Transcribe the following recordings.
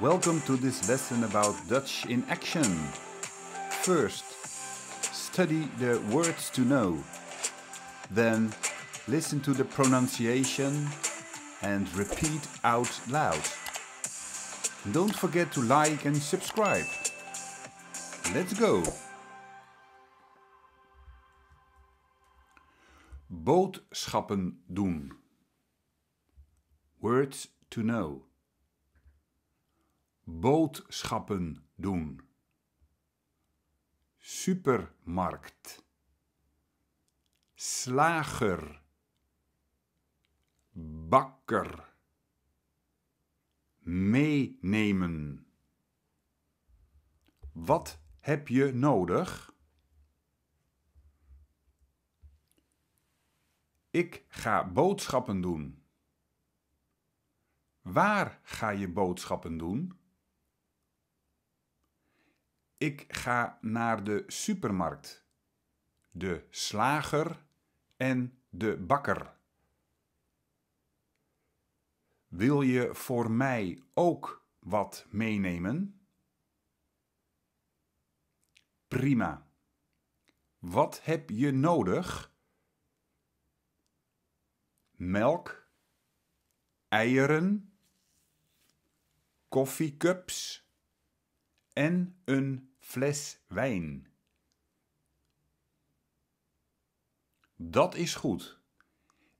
Welcome to this lesson about Dutch in action. First, study the words to know. Then, listen to the pronunciation and repeat out loud. don't forget to like and subscribe. Let's go! Boodschappen doen. Words to know. boodschappen doen. Supermarkt. Slager. Bakker. Meenemen. Wat heb je nodig? Ik ga boodschappen doen. Waar ga je boodschappen doen? Ik ga naar de supermarkt. De slager en de bakker. Wil je voor mij ook wat meenemen? Prima. Wat heb je nodig? Melk, eieren, koffiecups en een fles wijn. Dat is goed.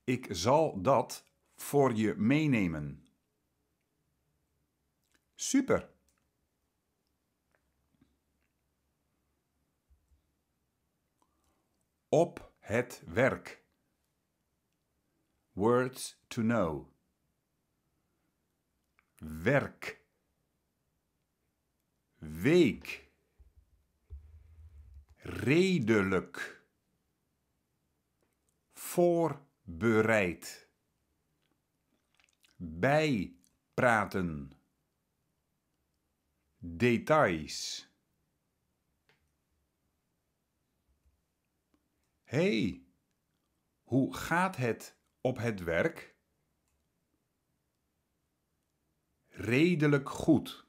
Ik zal dat voor je meenemen. Super. Op het werk. Words to know. Werk. Week redelijk, voorbereid, bijpraten, details. hey, hoe gaat het op het werk? Redelijk goed.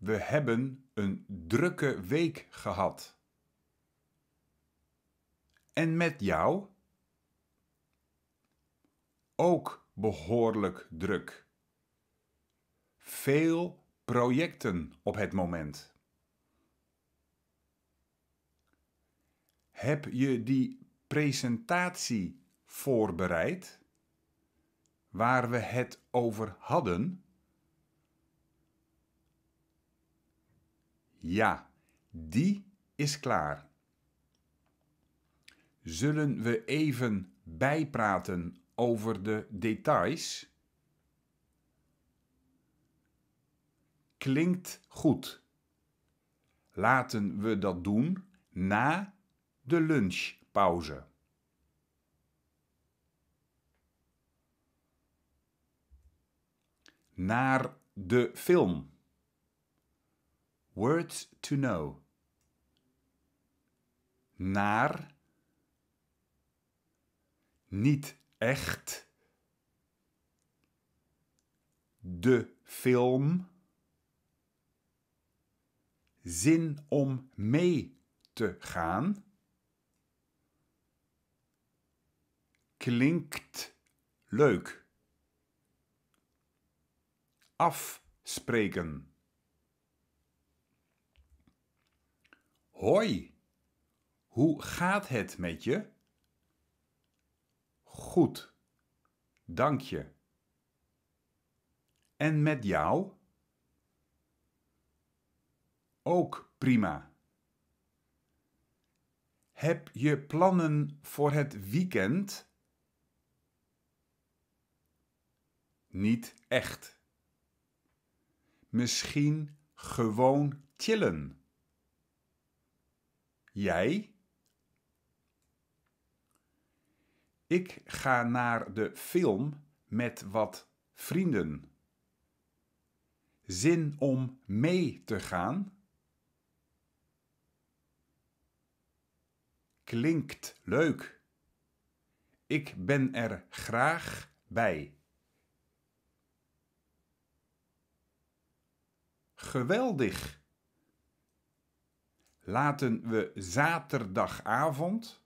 We hebben een drukke week gehad. En met jou? Ook behoorlijk druk. Veel projecten op het moment. Heb je die presentatie voorbereid waar we het over hadden? Ja, die is klaar. Zullen we even bijpraten over de details? Klinkt goed. Laten we dat doen na de lunchpauze. Naar de film. Words to know. Naar. Niet echt. De film. Zin om mee te gaan. Klinkt leuk. Afspreken. Hoi, hoe gaat het met je? Goed, dank je. En met jou? Ook prima. Heb je plannen voor het weekend? Niet echt. Misschien gewoon chillen. Jij? Ik ga naar de film met wat vrienden. Zin om mee te gaan? Klinkt leuk. Ik ben er graag bij. Geweldig. Laten we zaterdagavond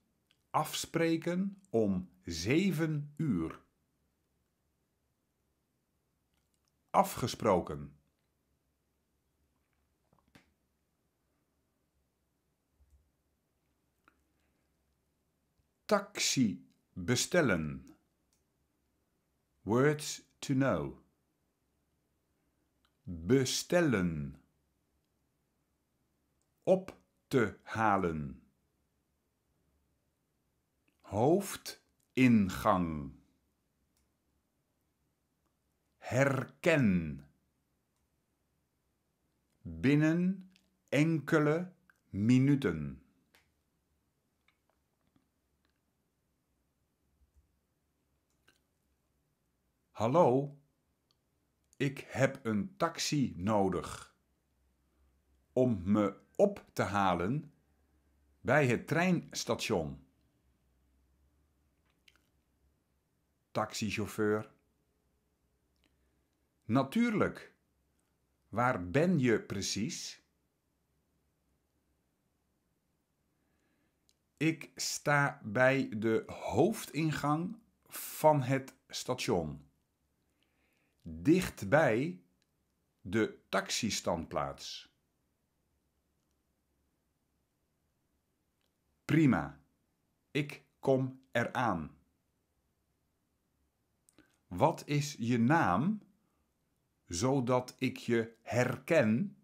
afspreken om 7 uur. Afgesproken. Taxi bestellen. Words to know. Bestellen. Op te halen. Hoofdingang. Herken. Binnen enkele minuten. Hallo, ik heb een taxi nodig om me op te halen bij het treinstation. Taxichauffeur. Natuurlijk. Waar ben je precies? Ik sta bij de hoofdingang van het station. Dichtbij de taxistandplaats. Prima, ik kom eraan. Wat is je naam, zodat ik je herken?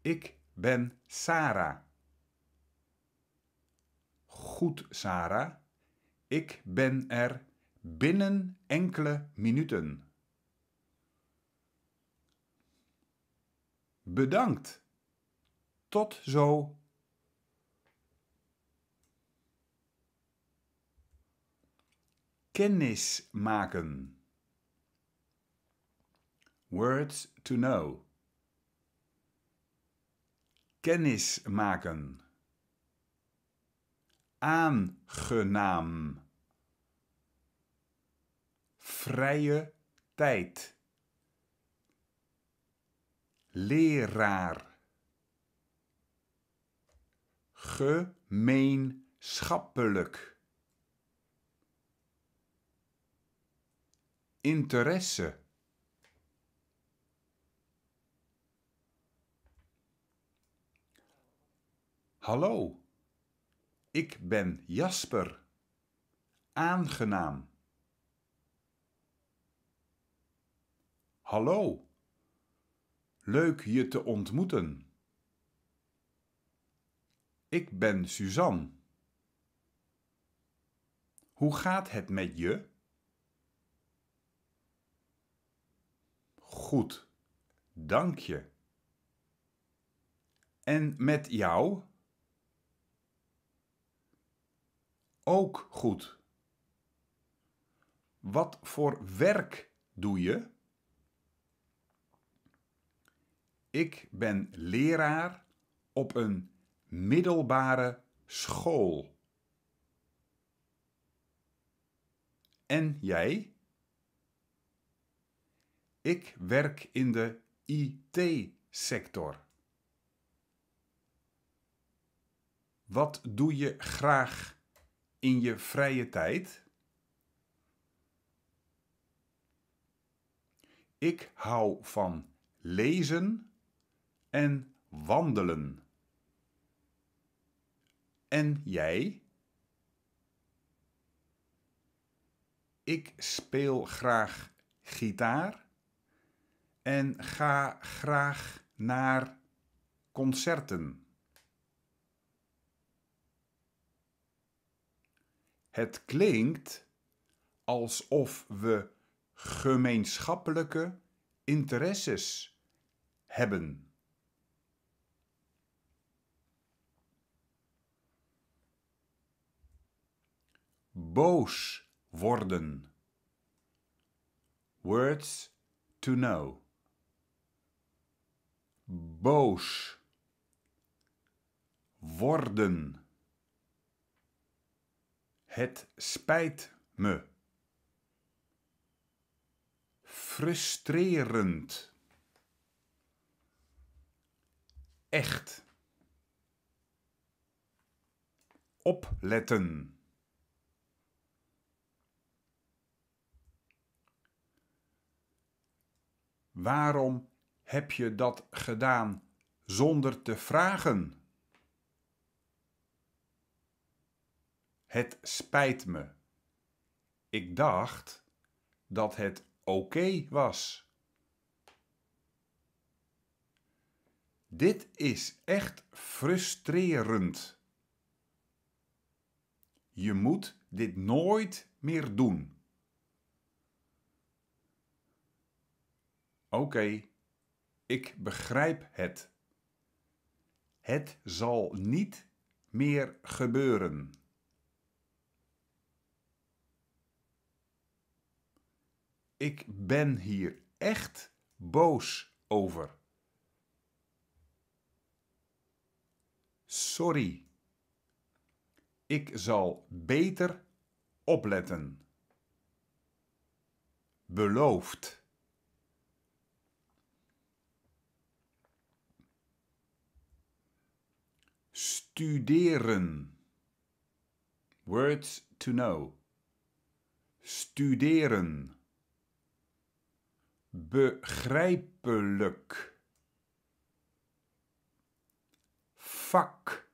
Ik ben Sarah. Goed, Sarah. Ik ben er binnen enkele minuten. Bedankt. Tot zo. Kennis maken. Words to know. Kennis maken. Aangenaam. Vrije tijd. Leraar gemeenschappelijk. Interesse. Hallo, ik ben Jasper. Aangenaam. Hallo, leuk je te ontmoeten. Ik ben Suzanne. Hoe gaat het met je? Goed, dank je. En met jou? Ook goed. Wat voor werk doe je? Ik ben leraar op een middelbare school. En jij? Ik werk in de IT-sector. Wat doe je graag in je vrije tijd? Ik hou van lezen en wandelen. En jij? Ik speel graag gitaar en ga graag naar concerten. Het klinkt alsof we gemeenschappelijke interesses hebben. boos worden. Words to know. Boos worden. Het spijt me. Frustrerend. Echt. Opletten. Waarom heb je dat gedaan zonder te vragen? Het spijt me. Ik dacht dat het oké was. Dit is echt frustrerend. Je moet dit nooit meer doen. Oké, ik begrijp het. Het zal niet meer gebeuren. Ik ben hier echt boos over. Sorry. Ik zal beter opletten. Beloofd. Studeren. Words to know. Studeren. Begrijpelijk. Vak.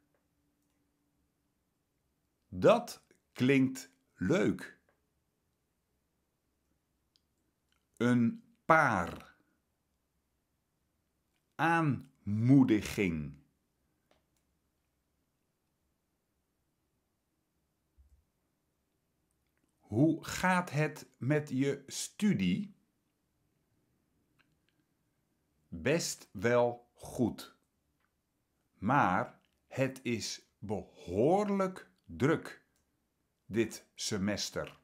Dat klinkt leuk. Een paar. Aanmoediging Hoe gaat het met je studie? Best wel goed. Maar het is behoorlijk druk dit semester.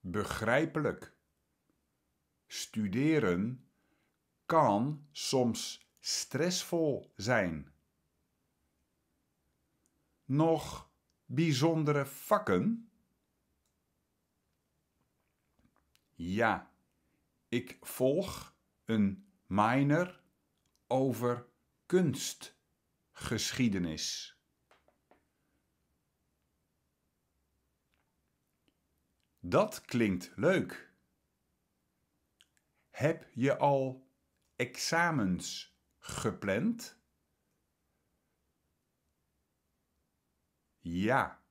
Begrijpelijk. Studeren kan soms stressvol zijn nog bijzondere vakken? Ja, ik volg een minor over kunstgeschiedenis. Dat klinkt leuk. Heb je al examens gepland? Ja,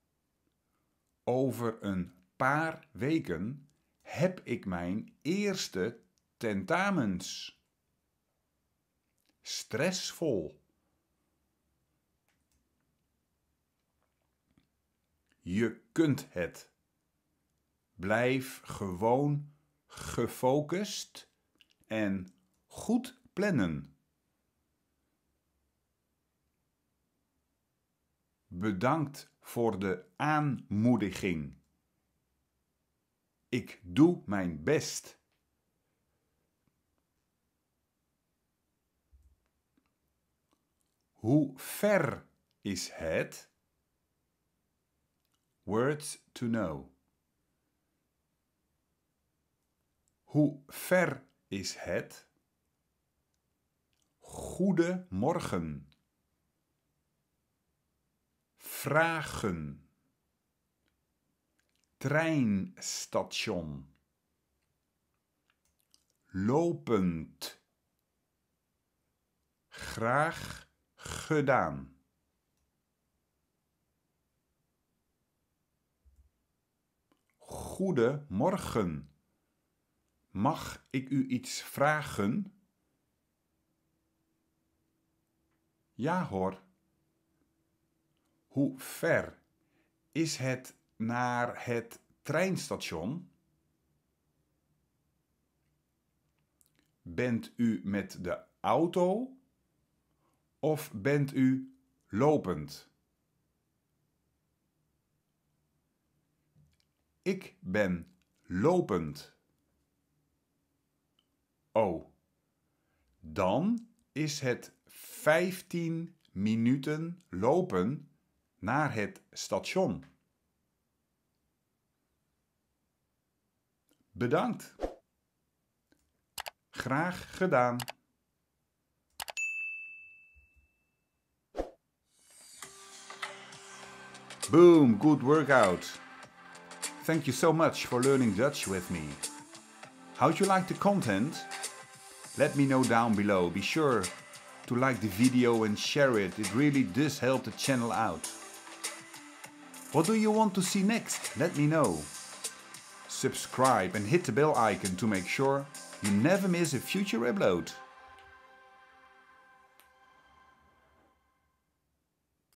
over een paar weken heb ik mijn eerste tentamens. Stressvol. Je kunt het. Blijf gewoon gefocust en goed plannen. bedankt voor de aanmoediging. Ik doe mijn best. Hoe ver is het? Words to know. Hoe ver is het? Goedemorgen vragen, treinstation, lopend, graag gedaan. Goedemorgen. Mag ik u iets vragen? Ja hoor. Hoe ver is het naar het treinstation? Bent u met de auto of bent u lopend? Ik ben lopend. Oh, dan is het 15 minuten lopen naar het station. Bedankt. Graag gedaan. Boom, good workout. Thank you so much for learning Dutch with me. How'd you like the content? Let me know down below. Be sure to like the video and share it. It really does help the channel out. What do you want to see next? Let me know. Subscribe and hit the bell icon to make sure you never miss a future upload.